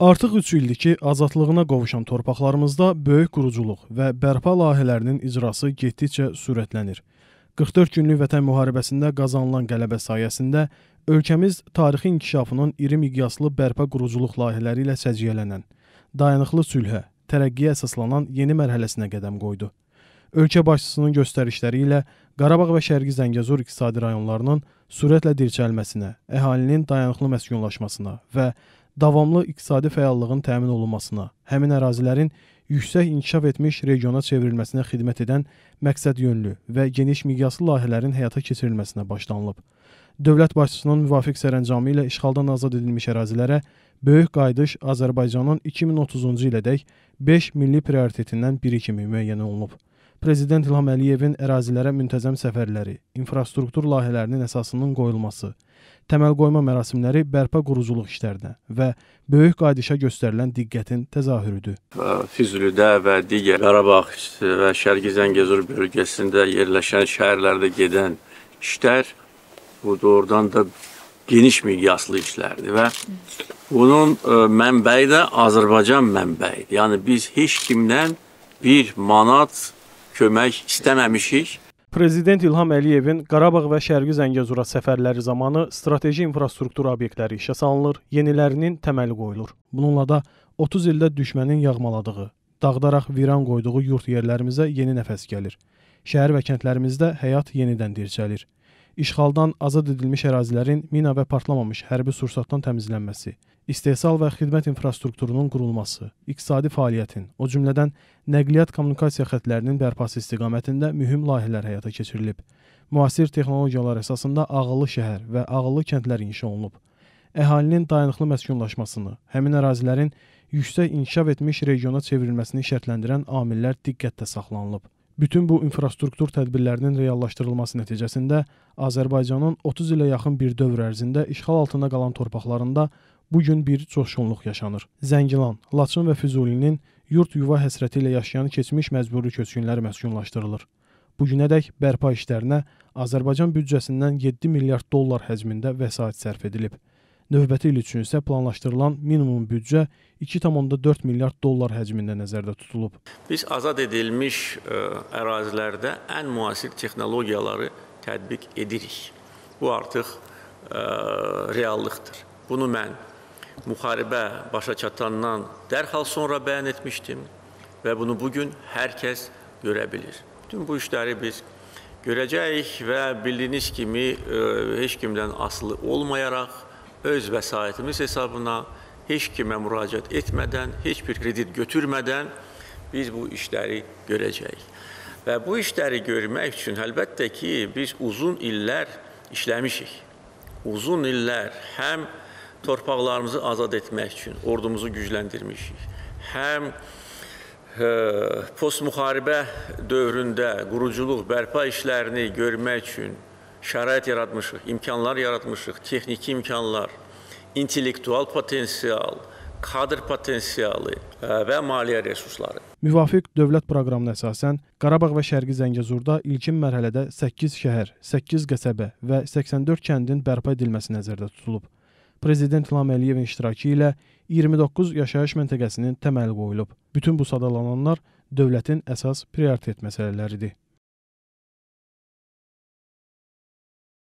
Artıq 3 ildir ki, azadlığına qovuşan torpaqlarımızda böyük quruculuq və bərpa layihələrinin icrası getdikcə sürətlənir. 44 günlük vətən müharibəsində qazanılan qələbə sayəsində ölkəmiz tarixi inkişafının iri miqyaslı bərpa quruculuq layihələri ilə səciyyələnən, dayanıqlı sülhə, tərəqqiyə əsaslanan yeni mərhələsinə qədəm qoydu. Ölkə başçısının göstərişləri ilə Qarabağ və Şərqi Zəngəzur iqtisadi rayonlarının sürətlə dirçəlməsinə, əhalinin dayanıqlı məskunlaşmasına və davamlı iqtisadi fəallığın təmin olunmasına, həmin ərazilərin yüksək inkişaf etmiş regiona çevrilməsinə xidmət edən məqsədyönlü və geniş miqyaslı layihələrin həyata keçirilməsinə başlanılıb. Dövlət başçısının müvafiq sərəncamı ilə işğaldan azad edilmiş ərazilərə böyük qayıdış Azərbaycanın 2030-cu ilədək 5 milli prioritetindən biri kimi müəyyən olunub. Prezident İlham Əliyevin ərazilərə müntəzəm səfərləri, infrastruktur layihələrinin əsasının qoyulması, təməl qoyma mərasimləri bərpa quruculuq işlərinə və böyük qayıdışa göstərilən diqqətin təzahürüdür. Füzulidə və digər Qarabağ və Şərqi Zəngəzur bölgəsində yerləşən şəhərlərdə gedən işlər bu doğrudan da geniş miqyaslı işlərdir və bunun e, mənbəyi də Azərbaycan mənbəyidir. Yəni biz heç kimdən bir manat kömək istəməmişik. Prezident İlham Əliyevin Qarabağ və Şərqi Zəngəzura səfərləri zamanı strateji infrastruktur obyektləri işə salınır, yenilərinin təməli qoyulur. Bununla da 30 ildə düşmənin yağmaladığı, dağıdaraq viran qoyduğu yurd yerlərimizə yeni nəfəs gəlir. Şəhər və kəndlərimizdə həyat yenidən dirçəlir işğaldan azad edilmiş ərazilərin mina və partlamamış hərbi sursatdan təmizlənməsi, istehsal və xidmət infrastrukturunun qurulması, iqtisadi fəaliyyətin, o cümlədən nəqliyyat kommunikasiya xətlərinin bərpası istiqamətində mühüm layihələr həyata keçirilib. Müasir texnologiyalar əsasında ağıllı şəhər və ağıllı kəndlər inşa olunub. Əhalinin dayanıqlı məskunlaşmasını, həmin ərazilərin yüksək inkişaf etmiş regiona çevrilməsini şərtləndirən amillər diqqətdə saxlanılıb. Bütün bu infrastruktur tədbirlərinin reallaşdırılması nəticəsində Azərbaycanın 30 ilə yaxın bir dövr ərzində işğal altında qalan torpaqlarında bu gün bir coşğunluq yaşanır. Zəngilan, Laçın və Füzulinin yurd-yuva həsrəti ilə yaşayan keçmiş məcburi köçkünlər məskunlaşdırılır. Bu günədək bərpa işlərinə Azərbaycan büdcəsindən 7 milyard dollar həcmində vəsait sərf edilib. Növbəti il üçün isə planlaşdırılan minimum büdcə 2,4 milyard dollar həcmində nəzərdə tutulub. Biz azad edilmiş e, ərazilərdə ən müasir texnologiyaları tətbiq edirik. Bu artıq ə, e, reallıqdır. Bunu mən müharibə başa çatandan dərhal sonra bəyan etmişdim və bunu bu gün hər kəs görə bilir. Bütün bu işləri biz görəcəyik və bildiyiniz kimi ə, e, heç kimdən asılı olmayaraq öz vəsaitimiz hesabına heç kimə müraciət etmədən, heç bir kredit götürmədən biz bu işləri görəcəyik. Və bu işləri görmək üçün əlbəttə ki, biz uzun illər işləmişik. Uzun illər həm torpaqlarımızı azad etmək üçün ordumuzu gücləndirmişik. Həm e, postmuharibə dövründə quruculuq bərpa işlərini görmək üçün şərait yaratmışıq, imkanlar yaratmışıq, texniki imkanlar, intellektual potensial, kadr potensialı e, və maliyyə resursları. Müvafiq dövlət proqramına əsasən Qarabağ və Şərqi Zəngəzurda ilkin mərhələdə 8 şəhər, 8 qəsəbə və 84 kəndin bərpa edilməsi nəzərdə tutulub. Prezident İlham Əliyevin iştirakı ilə 29 yaşayış məntəqəsinin təməli qoyulub. Bütün bu sadalananlar dövlətin əsas prioritet məsələləridir.